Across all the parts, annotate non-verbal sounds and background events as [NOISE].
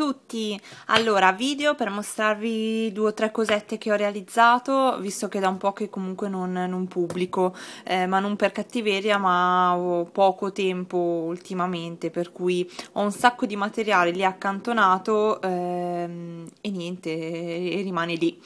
tutti! Allora, video per mostrarvi due o tre cosette che ho realizzato, visto che da un po' che comunque non, non pubblico, eh, ma non per cattiveria, ma ho poco tempo ultimamente, per cui ho un sacco di materiale lì accantonato ehm, e niente, e rimane lì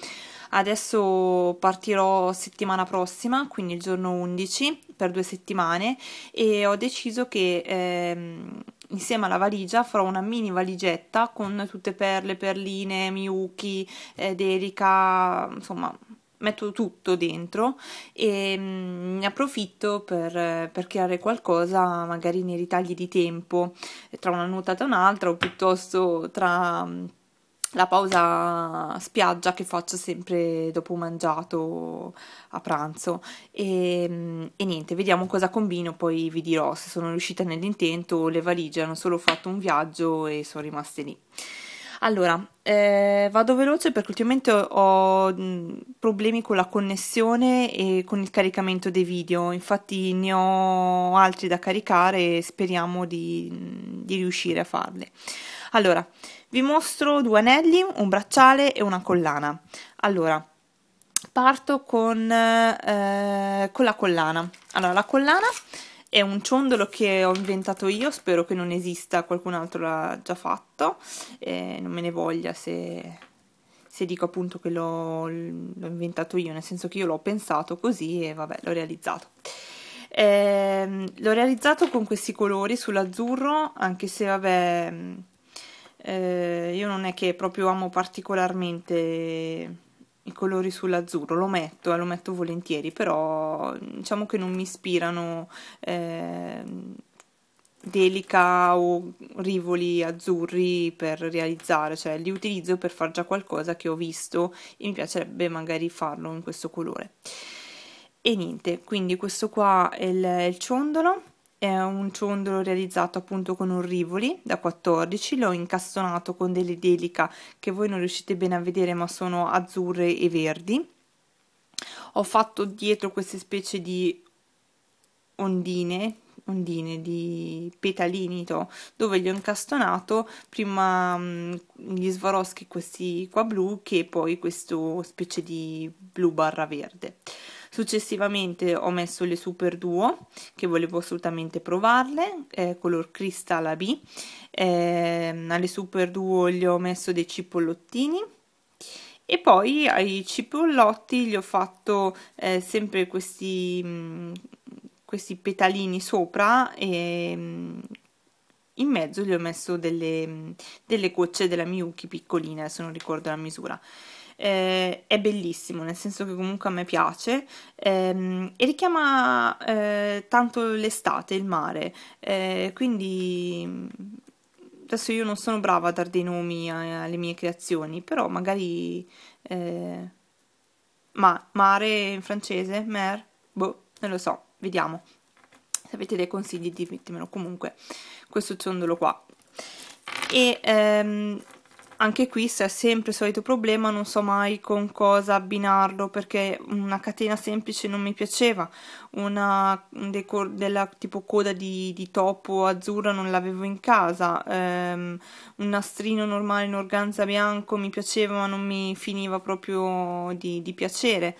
adesso partirò settimana prossima, quindi il giorno 11 per due settimane e ho deciso che ehm, insieme alla valigia farò una mini valigetta con tutte perle, perline, miyuki, eh, delica, insomma metto tutto dentro e mh, mm, ne approfitto per, per, creare qualcosa magari nei ritagli di tempo tra una nuotata e un'altra o piuttosto tra... Mh, mm, la pausa spiaggia che faccio sempre dopo mangiato a pranzo e, mm, e, niente, vediamo cosa combino, poi vi dirò se sono riuscita nell'intento, le valigie hanno solo fatto un viaggio e sono rimaste lì. Allora, eh, vado veloce perché ultimamente ho, ho mm, problemi con la connessione e con il caricamento dei video, infatti ne ho altri da caricare e speriamo di, mm, di riuscire a farli. Allora, vi mostro due anelli, un bracciale e una collana. Allora, parto con, eh, con la collana. Allora, la collana è un ciondolo che ho inventato io, spero che non esista, qualcun altro l'ha già fatto, eh, non me ne voglia se, se dico appunto che l'ho, inventato io, nel senso che io l'ho pensato così e vabbè, l'ho realizzato. Eh, l'ho realizzato con questi colori sull'azzurro, anche se vabbè eh, io non è che proprio amo particolarmente i colori sull'azzurro, lo metto e eh, lo metto volentieri, però mm, diciamo che non mi ispirano eh, delica o rivoli azzurri per realizzare, cioè li utilizzo per far già qualcosa che ho visto e mi piacerebbe magari farlo in questo colore. E niente, quindi questo qua è il, il ciondolo è un ciondolo realizzato appunto con un rivoli da 14, l'ho incastonato con delle delica che voi non riuscite bene a vedere ma sono azzurre e verdi. Ho fatto dietro queste specie di ondine ondine di petalini to, dove gli ho incastonato prima mm, gli Swarovski questi qua blu che poi questo specie di blu barra verde Successivamente ho messo le Super Duo, che volevo assolutamente provarle, eh, color cristal B. Eh, alle Super Duo gli ho messo dei cipollottini e poi ai cipollotti gli ho fatto eh, sempre questi, mh, mm, questi petalini sopra e mh, mm, in mezzo gli ho messo delle, mm, delle gocce della Miyuki piccolina, se non ricordo la misura eh, è bellissimo, nel senso che comunque a me piace ehm, e richiama eh, tanto l'estate, il mare, eh, quindi mm, adesso io non sono brava a dare dei nomi eh, alle mie creazioni, però magari eh, ma, mare in francese, mer, boh, non lo so, vediamo. Se avete dei consigli ditemelo comunque questo ciondolo qua. E ehm, anche qui se è sempre il solito problema non so mai con cosa abbinarlo perché una catena semplice non mi piaceva una deco, della tipo coda di, di, topo azzurra non l'avevo in casa um, un nastrino normale in organza bianco mi piaceva ma non mi finiva proprio di, di piacere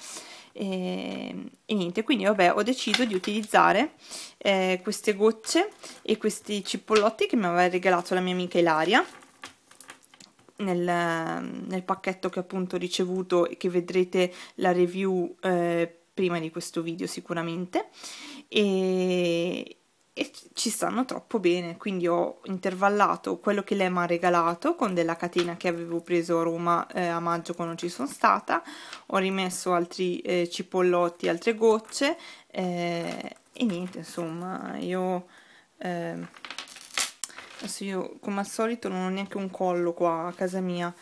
e, ehm, e, niente quindi vabbè ho deciso di utilizzare eh, queste gocce e questi cipolloti che mi aveva regalato la mia amica Ilaria nel, nel, pacchetto che appunto ho ricevuto e che vedrete la review eh, prima di questo video sicuramente e, e, ci stanno troppo bene quindi ho intervallato quello che lei mi ha regalato con della catena che avevo preso a Roma eh, a maggio quando ci sono stata ho rimesso altri eh, cipollotti, altre gocce eh, e niente insomma io ehm, adesso io come al solito non ho neanche un collo qua a casa mia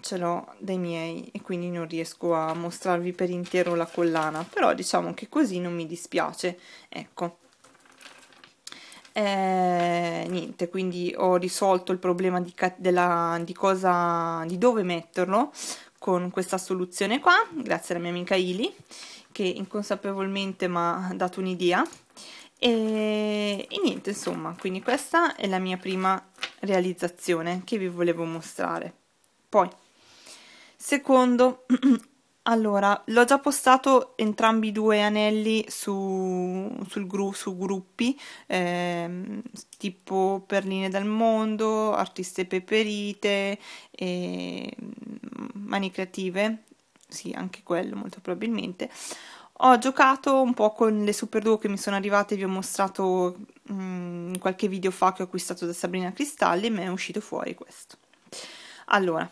ce l'ho dai miei e quindi non riesco a mostrarvi per intero la collana però diciamo che così non mi dispiace ecco eh, niente quindi ho risolto il problema di, della, di, cosa, di dove metterlo con questa soluzione qua grazie alla mia amica Ili che inconsapevolmente mi ha dato un'idea e, e niente insomma quindi questa è la mia prima realizzazione che vi volevo mostrare poi secondo [CLEARS THROAT] Allora, l'ho già postato entrambi i due anelli su, gru, su gruppi, ehm, tipo Perline dal Mondo, Artiste Peperite, eh, Mani Creative, sì, anche quello molto probabilmente. Ho giocato un po' con le Super Duo che mi sono arrivate, vi ho mostrato mh, mm, qualche video fa che ho acquistato da Sabrina Cristalli e mi è uscito fuori questo. Allora,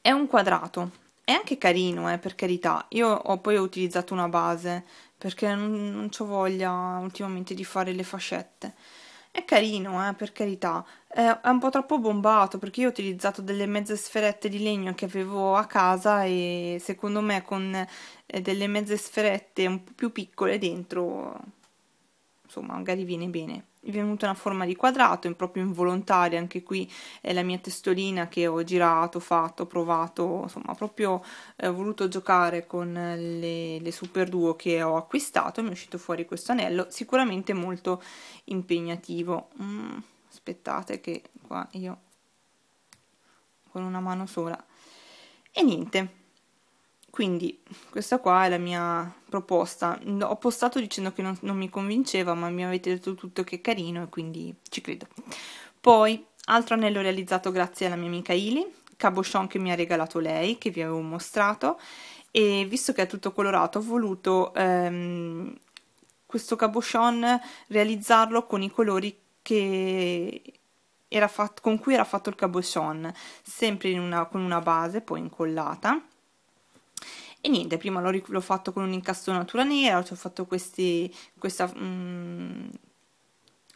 è un quadrato, è anche carino eh, per carità, io ho, poi ho utilizzato una base perché non, non ho voglia ultimamente di fare le fascette è carino, eh, per carità. Eh, è un po' troppo bombato perché io ho utilizzato delle mezze sferette di legno che avevo a casa e secondo me con eh, delle mezze sferette un po' più piccole dentro insomma magari viene bene è venuta una forma di quadrato è proprio involontaria anche qui è la mia testolina che ho girato fatto provato insomma proprio eh, ho voluto giocare con le, le super duo che ho acquistato mi è uscito fuori questo anello sicuramente molto impegnativo mm, aspettate che qua io con una mano sola e niente quindi questa qua è la mia proposta. Ho postato dicendo che non, non, mi convinceva, ma mi avete detto tutto che è carino e quindi ci credo. Poi, altro anello realizzato grazie alla mia amica Ili, cabochon che mi ha regalato lei, che vi avevo mostrato, e visto che è tutto colorato ho voluto ehm, questo cabochon realizzarlo con i colori che era fatto, con cui era fatto il cabochon, sempre una, con una base poi incollata e niente, prima l'ho, l'ho fatto con un'incastonatura nera, ci ho fatto questi, questa, mh, mm,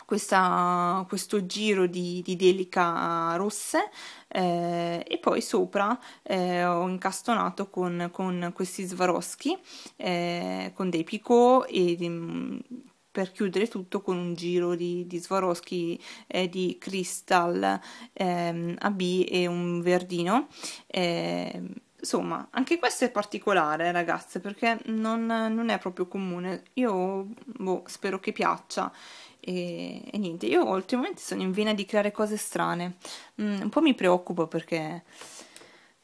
questa, questo giro di, di delica rosse eh, e poi sopra eh, ho incastonato con, con questi svaroschi, eh, con dei picot e di, mm, per chiudere tutto con un giro di, di Swarovski eh, di Crystal ehm, AB e un verdino. Ehm, Insomma, anche questo è particolare, ragazze, perché non, non è proprio comune. Io boh, spero che piaccia. E, e, niente, io ultimamente sono in vena di creare cose strane. Mm, un po' mi preoccupo perché...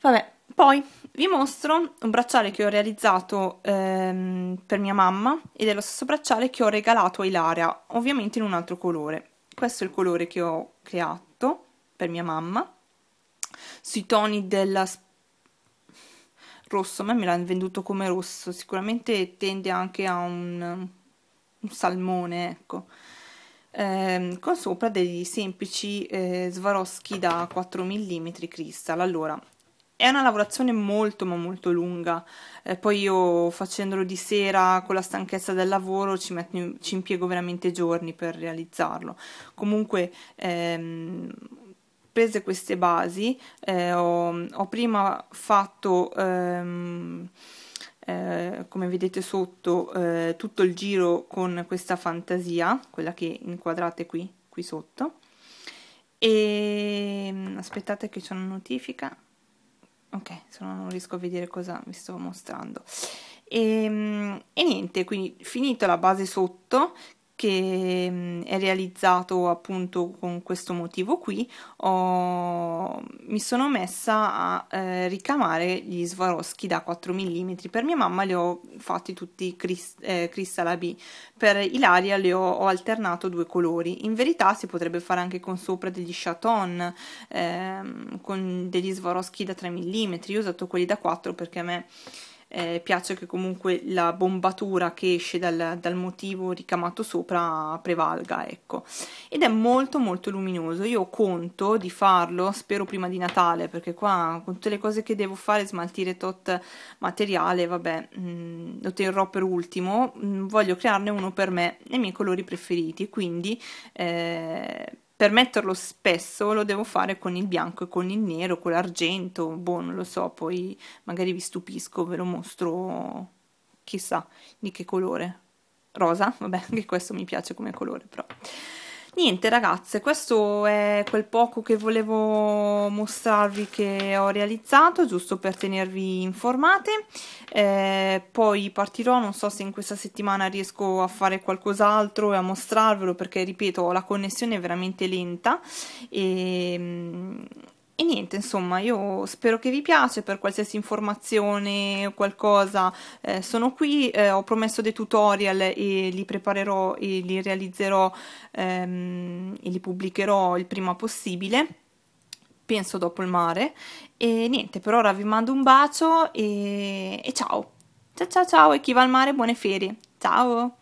Vabbè, poi vi mostro un bracciale che ho realizzato ehm, per mia mamma ed è lo stesso bracciale che ho regalato a Ilaria, ovviamente in un altro colore. Questo è il colore che ho creato per mia mamma sui toni della rosso, a me me l'hanno venduto come rosso, sicuramente tende anche a un, un salmone, ecco. Eh, con sopra dei semplici eh, Swarovski da 4 mm cristal. Allora, è una lavorazione molto ma molto lunga, eh, poi io facendolo di sera con la stanchezza del lavoro ci, metto, ci impiego veramente giorni per realizzarlo. Comunque... Ehm, prese queste basi, eh, ho, ho, prima fatto, ehm, eh, come vedete sotto, eh, tutto il giro con questa fantasia, quella che inquadrate qui, qui sotto, e ehm, aspettate che c'è una notifica, ok, se no non riesco a vedere cosa vi sto mostrando. E, ehm, e niente, quindi finita la base sotto, che è realizzato appunto con questo motivo qui ho, mi sono messa a eh, ricamare gli Swarovski da 4 mm per mia mamma li ho fatti tutti crist eh, cristalabi per Ilaria le ho, ho, alternato due colori in verità si potrebbe fare anche con sopra degli chaton ehm, con degli Swarovski da 3 mm io ho usato quelli da 4 perché a me eh, piace che comunque la bombatura che esce dal, dal, motivo ricamato sopra prevalga, ecco. Ed è molto molto luminoso, io conto di farlo, spero prima di Natale, perché qua con tutte le cose che devo fare, smaltire tot materiale, vabbè, mh, mm, lo terrò per ultimo, mh, mm, voglio crearne uno per me, nei miei colori preferiti, quindi... Eh, per metterlo spesso lo devo fare con il bianco e con il nero, con l'argento, boh, non lo so, poi magari vi stupisco, ve lo mostro chissà di che colore. Rosa, vabbè, [LAUGHS] anche questo mi piace come colore, però niente ragazze questo è quel poco che volevo mostrarvi che ho realizzato giusto per tenervi informate eh, poi partirò non so se in questa settimana riesco a fare qualcos'altro e a mostrarvelo perché ripeto la connessione è veramente lenta e mm, e niente, insomma, io spero che vi piace, per qualsiasi informazione o qualcosa eh, sono qui, eh, ho promesso dei tutorial e li preparerò e li realizzerò ehm, e li pubblicherò il prima possibile, penso dopo il mare. E niente, per ora vi mando un bacio e, e ciao! Ciao ciao ciao e chi va al mare buone ferie! Ciao!